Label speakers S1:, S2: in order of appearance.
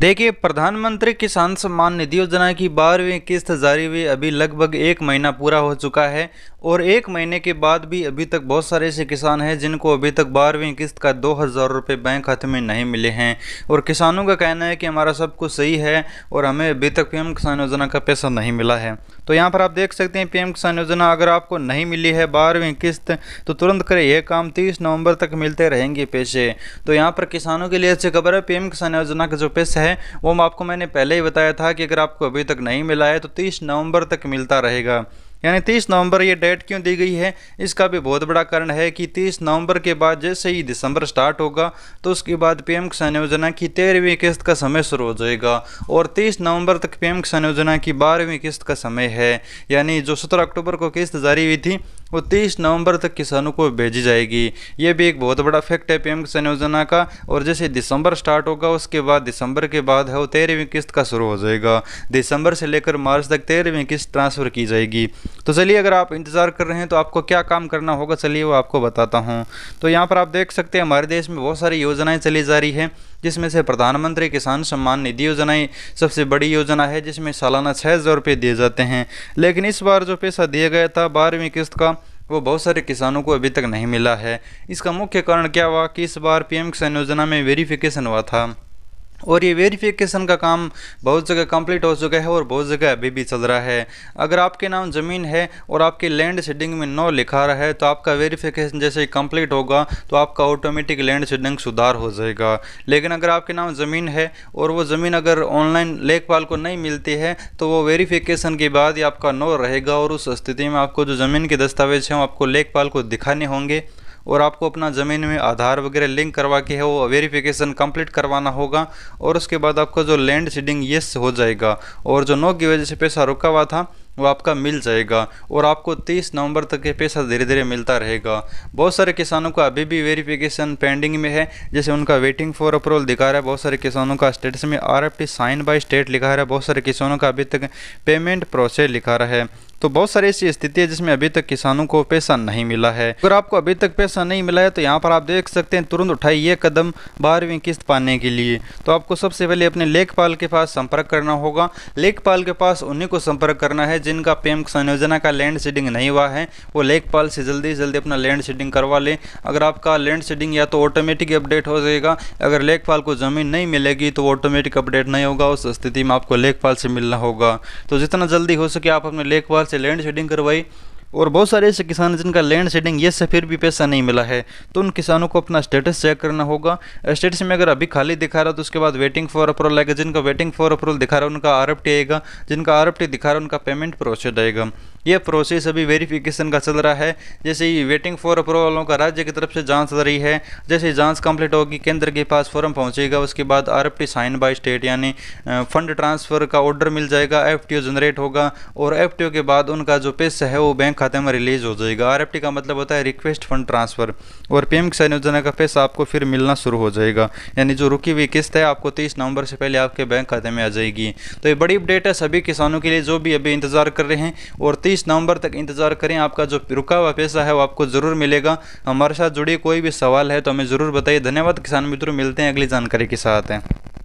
S1: देखिए प्रधानमंत्री किसान सम्मान निधि योजना की बारहवीं किस्त जारी हुई अभी लगभग एक महीना पूरा हो चुका है और एक महीने के बाद भी अभी तक बहुत सारे ऐसे किसान हैं जिनको अभी तक बारहवीं किस्त का दो हज़ार रुपये बैंक खाते में नहीं मिले हैं और किसानों का कहना है कि हमारा सब कुछ सही है और हमें अभी तक पीएम किसान योजना का पैसा नहीं मिला है तो यहाँ पर आप देख सकते हैं पीएम किसान योजना अगर आपको नहीं मिली है बारहवीं किस्त तो तुरंत करें यह काम तीस नवंबर तक मिलते रहेंगे पैसे तो यहाँ पर किसानों के लिए अच्छी खबर है पीएम किसान योजना का जो पैसा है वो आपको मैंने पहले ही बताया था कि अगर आपको अभी तक नहीं मिला है तो तीस नवम्बर तक मिलता रहेगा यानी तीस नवंबर ये डेट क्यों दी गई है इसका भी बहुत बड़ा कारण है कि तीस नवंबर के बाद जैसे ही दिसंबर स्टार्ट होगा तो उसके बाद पीएम किसान योजना की तेरहवीं किस्त का समय शुरू हो जाएगा और तीस नवंबर तक पीएम किसान योजना की बारहवीं किस्त का समय है यानी जो सत्रह अक्टूबर को किस्त जारी हुई थी वो तीस नवंबर तक किसानों को भेजी जाएगी ये भी एक बहुत बड़ा फैक्ट है पीएम किसान योजना का और जैसे दिसंबर स्टार्ट होगा उसके बाद दिसंबर के बाद है वो तेरहवीं किस्त का शुरू हो जाएगा दिसंबर से लेकर मार्च तक तेरहवीं किस्त ट्रांसफ़र की जाएगी तो चलिए अगर आप इंतज़ार कर रहे हैं तो आपको क्या काम करना होगा चलिए वो आपको बताता हूँ तो यहाँ पर आप देख सकते हैं हमारे देश में बहुत सारी योजनाएं चली जा रही हैं जिसमें से प्रधानमंत्री किसान सम्मान निधि योजनाएं सबसे बड़ी योजना है जिसमें सालाना छः हज़ार रुपये दिए जाते हैं लेकिन इस बार जो पैसा दिया गया था बारहवीं किस्त का वो बहुत सारे किसानों को अभी तक नहीं मिला है इसका मुख्य कारण क्या हुआ कि इस बार पी किसान योजना में वेरिफिकेशन हुआ था और ये वेरिफिकेशन का काम बहुत जगह कंप्लीट हो चुका है और बहुत जगह अभी भी चल रहा है अगर आपके नाम ज़मीन है और आपके लैंड शेडिंग में नो लिखा रहा है तो आपका वेरिफिकेशन जैसे ही कंप्लीट होगा तो आपका ऑटोमेटिक लैंड शेडिंग सुधार हो जाएगा लेकिन अगर आपके नाम ज़मीन है और वो ज़मीन अगर ऑनलाइन लेखपाल को नहीं मिलती है तो वो वेरीफिकेशन के बाद ही आपका नो रहेगा और उस स्थिति में आपको जो ज़मीन के दस्तावेज हैं आपको लेखपाल को दिखाने होंगे और आपको अपना ज़मीन में आधार वगैरह लिंक करवा के है वो वेरिफिकेशन कंप्लीट करवाना होगा और उसके बाद आपका जो लैंड सीडिंग येस हो जाएगा और जो नो की वजह से पैसा रुका हुआ था वो आपका मिल जाएगा और आपको 30 नवंबर तक ये पैसा धीरे धीरे मिलता रहेगा बहुत सारे किसानों का अभी भी वेरिफिकेशन पेंडिंग में है जैसे उनका वेटिंग फॉर अप्रूवल दिखा रहा है बहुत सारे किसानों का स्टेटस में आर साइन बाय स्टेट लिखा रहा है बहुत सारे किसानों का अभी तक पेमेंट प्रोसेस लिखा रहा है तो बहुत सारी ऐसी स्थिति है जिसमें अभी तक किसानों को पैसा नहीं मिला है अगर आपको अभी तक पैसा नहीं मिला है तो यहाँ पर आप देख सकते हैं तुरंत उठाई ये कदम बारहवीं किस्त पाने के लिए तो आपको सबसे पहले अपने लेखपाल के पास संपर्क करना होगा लेखपाल के पास उन्हीं को संपर्क करना है जिनका पीएम किसान योजना का लैंड सीडिंग नहीं हुआ है वो लेखपाल से जल्दी जल्दी अपना लैंड सीडिंग करवा लें अगर आपका लैंड सीडिंग या तो ऑटोमेटिक अपडेट हो जाएगा अगर लेखपाल को ज़मीन नहीं मिलेगी तो ऑटोमेटिक अपडेट नहीं होगा उस स्थिति में आपको लेखपाल से मिलना होगा तो जितना जल्दी हो सके आप अपने लेखपाल से लैंड शेडिंग करवाई और बहुत सारे ऐसे किसान हैं जिनका लैंड सेडिंग ये से फिर भी पैसा नहीं मिला है तो उन किसानों को अपना स्टेटस चेक करना होगा स्टेटस में अगर अभी खाली दिखा रहा है तो उसके बाद वेटिंग फॉर अप्रूवल आएगा जिनका वेटिंग फॉर अप्रूवल दिखा रहा है उनका आर आएगा जिनका आर दिखा रहा है उनका पेमेंट प्रोसेस आएगा यह प्रोसेस अभी वेरिफिकेशन का चल रहा है जैसे ही वेटिंग फॉर अप्रूवलों का राज्य की तरफ से जांच चल रही है जैसे ही जांच कंप्लीट होगी केंद्र के पास फॉर्म पहुंचेगा उसके बाद आर साइन बाय स्टेट यानी फंड ट्रांसफ़र का ऑर्डर मिल जाएगा एफ जनरेट होगा और एफ के बाद उनका जो पैसा है वो बैंक खाते में रिलीज हो जाएगा आर का मतलब होता है रिक्वेस्ट फंड ट्रांसफ़र और पी किसान योजना का पैसा आपको फिर मिलना शुरू हो जाएगा यानी जो रुकी हुई किस्त है आपको तीस नवंबर से पहले आपके बैंक खाते में आ जाएगी तो ये बड़ी अपडेट है सभी किसानों के लिए जो भी अभी इंतज़ार कर रहे हैं और तीस नवंबर तक इंतज़ार करें आपका जो रुका हुआ पैसा है वो आपको ज़रूर मिलेगा हमारे साथ जुड़े कोई भी सवाल है तो हमें ज़रूर बताइए धन्यवाद किसान मित्रों मिलते हैं अगली जानकारी के साथ हैं